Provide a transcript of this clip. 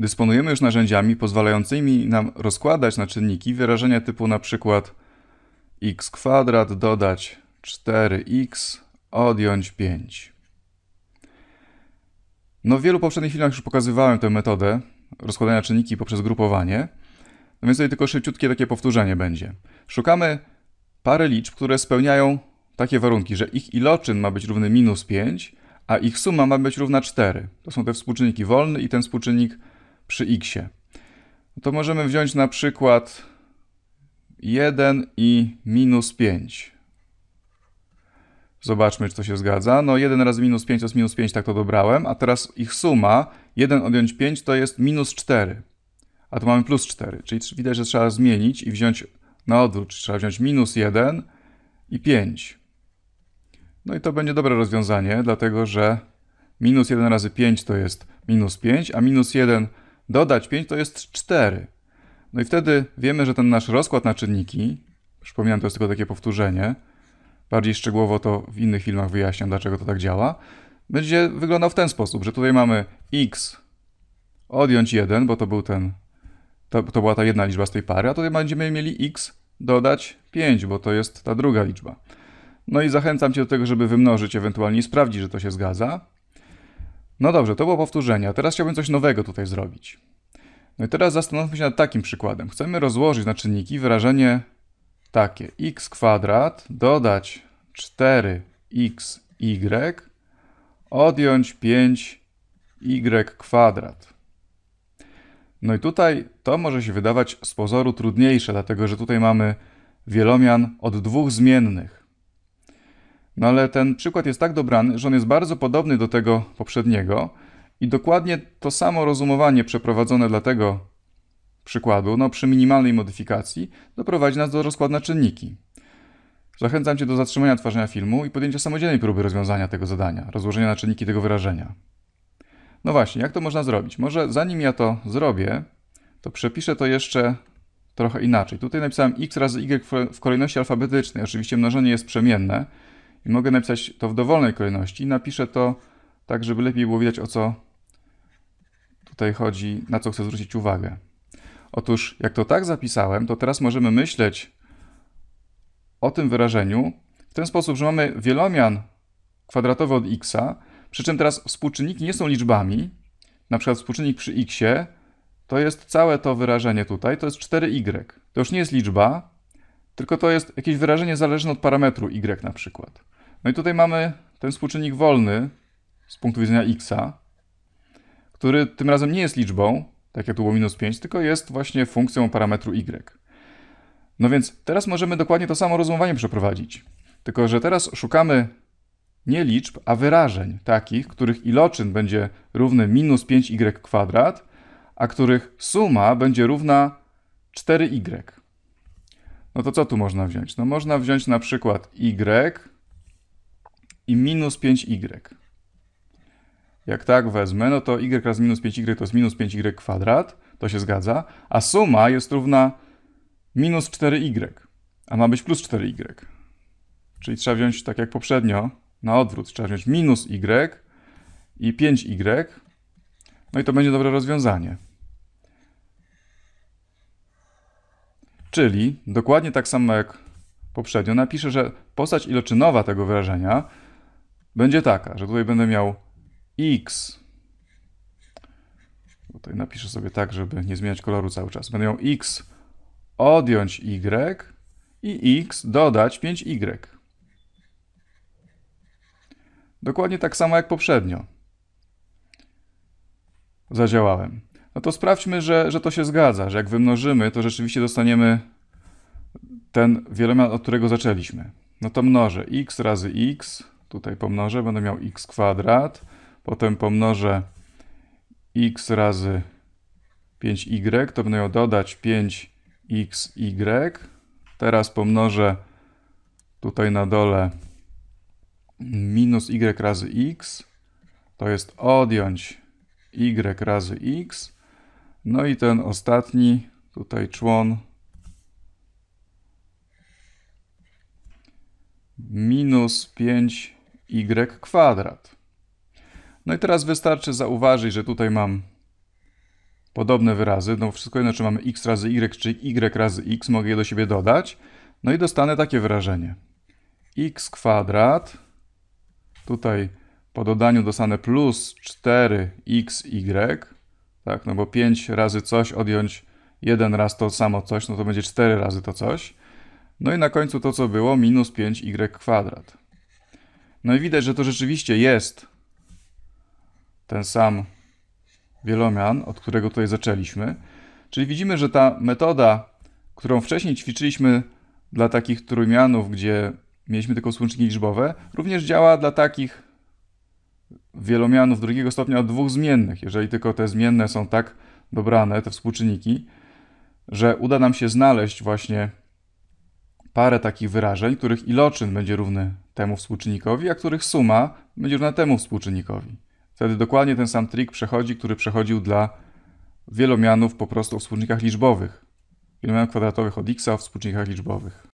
Dysponujemy już narzędziami pozwalającymi nam rozkładać na czynniki wyrażenia typu na przykład x kwadrat dodać 4x odjąć 5. No w wielu poprzednich filmach już pokazywałem tę metodę rozkładania czynniki poprzez grupowanie, no więc tutaj tylko szybciutkie takie powtórzenie będzie. Szukamy pary liczb, które spełniają takie warunki, że ich iloczyn ma być równy minus 5, a ich suma ma być równa 4. To są te współczynniki wolny i ten współczynnik przy x. To możemy wziąć na przykład 1 i minus 5. Zobaczmy, czy to się zgadza. No 1 razy minus 5 to jest minus 5, tak to dobrałem. A teraz ich suma, 1 odjąć 5 to jest minus 4. A tu mamy plus 4, czyli widać, że trzeba zmienić i wziąć na odwrót. Trzeba wziąć minus 1 i 5. No i to będzie dobre rozwiązanie, dlatego że minus 1 razy 5 to jest minus 5, a minus 1 dodać 5 to jest 4. No i wtedy wiemy, że ten nasz rozkład na czynniki, przypominam, to jest tylko takie powtórzenie, bardziej szczegółowo to w innych filmach wyjaśniam, dlaczego to tak działa, będzie wyglądał w ten sposób, że tutaj mamy x odjąć 1, bo to był ten, to, to była ta jedna liczba z tej pary, a tutaj będziemy mieli x dodać 5, bo to jest ta druga liczba. No i zachęcam Cię do tego, żeby wymnożyć, ewentualnie sprawdzić, że to się zgadza. No dobrze, to było powtórzenie, a teraz chciałbym coś nowego tutaj zrobić. No i teraz zastanówmy się nad takim przykładem. Chcemy rozłożyć na czynniki wyrażenie takie x kwadrat dodać 4xy y, odjąć 5y kwadrat. No i tutaj to może się wydawać z pozoru trudniejsze, dlatego że tutaj mamy wielomian od dwóch zmiennych. No ale ten przykład jest tak dobrany, że on jest bardzo podobny do tego poprzedniego i dokładnie to samo rozumowanie przeprowadzone dla tego przykładu, no przy minimalnej modyfikacji, doprowadzi nas do rozkładu na czynniki. Zachęcam Cię do zatrzymania tworzenia filmu i podjęcia samodzielnej próby rozwiązania tego zadania, rozłożenia na czynniki tego wyrażenia. No właśnie, jak to można zrobić? Może zanim ja to zrobię, to przepiszę to jeszcze trochę inaczej. Tutaj napisałem x razy y w kolejności alfabetycznej. Oczywiście mnożenie jest przemienne, i mogę napisać to w dowolnej kolejności. Napiszę to tak, żeby lepiej było widać o co tutaj chodzi, na co chcę zwrócić uwagę. Otóż jak to tak zapisałem, to teraz możemy myśleć o tym wyrażeniu w ten sposób, że mamy wielomian kwadratowy od x, przy czym teraz współczynniki nie są liczbami. Na przykład współczynnik przy x to jest całe to wyrażenie tutaj, to jest 4y. Y. To już nie jest liczba, tylko to jest jakieś wyrażenie zależne od parametru y na przykład. No i tutaj mamy ten współczynnik wolny z punktu widzenia x, który tym razem nie jest liczbą, tak jak tu było minus 5, tylko jest właśnie funkcją parametru y. No więc teraz możemy dokładnie to samo rozumowanie przeprowadzić. Tylko, że teraz szukamy nie liczb, a wyrażeń takich, których iloczyn będzie równy minus 5y kwadrat, a których suma będzie równa 4y. No to co tu można wziąć? No można wziąć na przykład y i minus 5y. Jak tak wezmę, no to y razy minus 5y to jest minus 5y kwadrat, to się zgadza, a suma jest równa minus 4y, y. a ma być plus 4y. Y. Czyli trzeba wziąć, tak jak poprzednio, na odwrót, trzeba wziąć minus y i 5y, no i to będzie dobre rozwiązanie. Czyli dokładnie tak samo jak poprzednio napiszę, że postać iloczynowa tego wyrażenia będzie taka, że tutaj będę miał x. Tutaj napiszę sobie tak, żeby nie zmieniać koloru cały czas. Będę miał x odjąć y i x dodać 5y. Dokładnie tak samo jak poprzednio. Zadziałałem no to sprawdźmy, że, że to się zgadza, że jak wymnożymy, to rzeczywiście dostaniemy ten wielomian, od którego zaczęliśmy. No to mnożę x razy x, tutaj pomnożę, będę miał x kwadrat, potem pomnożę x razy 5y, to będę miał dodać 5xy, teraz pomnożę tutaj na dole minus y razy x, to jest odjąć y razy x, no i ten ostatni tutaj człon minus 5y kwadrat. No i teraz wystarczy zauważyć, że tutaj mam podobne wyrazy. No wszystko jedno, czy mamy x razy y, czy y razy x, mogę je do siebie dodać. No i dostanę takie wyrażenie. x kwadrat, tutaj po dodaniu dostanę plus 4xy tak, no bo 5 razy coś odjąć jeden raz to samo coś, no to będzie 4 razy to coś. No i na końcu to, co było, minus 5y kwadrat. No i widać, że to rzeczywiście jest ten sam wielomian, od którego tutaj zaczęliśmy. Czyli widzimy, że ta metoda, którą wcześniej ćwiczyliśmy dla takich trójmianów, gdzie mieliśmy tylko słączniki liczbowe, również działa dla takich wielomianów drugiego stopnia od dwóch zmiennych, jeżeli tylko te zmienne są tak dobrane, te współczynniki, że uda nam się znaleźć właśnie parę takich wyrażeń, których iloczyn będzie równy temu współczynnikowi, a których suma będzie równa temu współczynnikowi. Wtedy dokładnie ten sam trik przechodzi, który przechodził dla wielomianów po prostu o współczynnikach liczbowych. Wielomian kwadratowych od x o współczynnikach liczbowych.